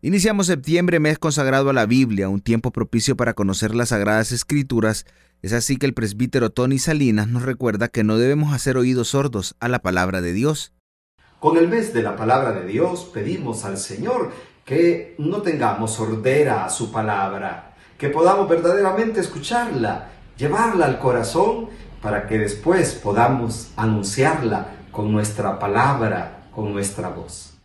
Iniciamos septiembre, mes consagrado a la Biblia, un tiempo propicio para conocer las sagradas escrituras. Es así que el presbítero Tony Salinas nos recuerda que no debemos hacer oídos sordos a la palabra de Dios. Con el mes de la palabra de Dios pedimos al Señor que no tengamos sordera a su palabra, que podamos verdaderamente escucharla, llevarla al corazón, para que después podamos anunciarla con nuestra palabra, con nuestra voz.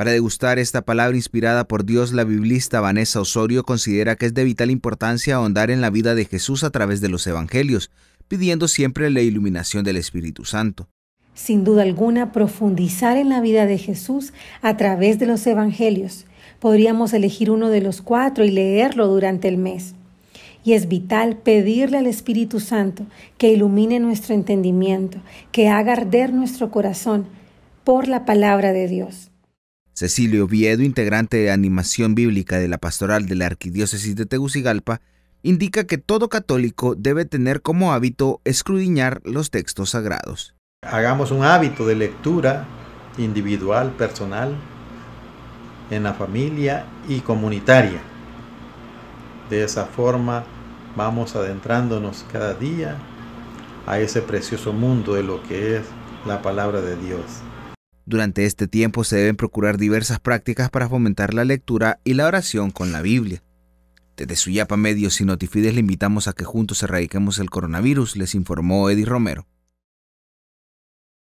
Para degustar esta palabra inspirada por Dios, la biblista Vanessa Osorio considera que es de vital importancia ahondar en la vida de Jesús a través de los evangelios, pidiendo siempre la iluminación del Espíritu Santo. Sin duda alguna, profundizar en la vida de Jesús a través de los evangelios. Podríamos elegir uno de los cuatro y leerlo durante el mes. Y es vital pedirle al Espíritu Santo que ilumine nuestro entendimiento, que haga arder nuestro corazón por la palabra de Dios. Cecilio Viedo, integrante de Animación Bíblica de la Pastoral de la Arquidiócesis de Tegucigalpa, indica que todo católico debe tener como hábito escrudiñar los textos sagrados. Hagamos un hábito de lectura individual, personal, en la familia y comunitaria. De esa forma vamos adentrándonos cada día a ese precioso mundo de lo que es la palabra de Dios. Durante este tiempo se deben procurar diversas prácticas para fomentar la lectura y la oración con la Biblia. Desde Suyapa Medios y Notifides le invitamos a que juntos erradiquemos el coronavirus, les informó Eddie Romero.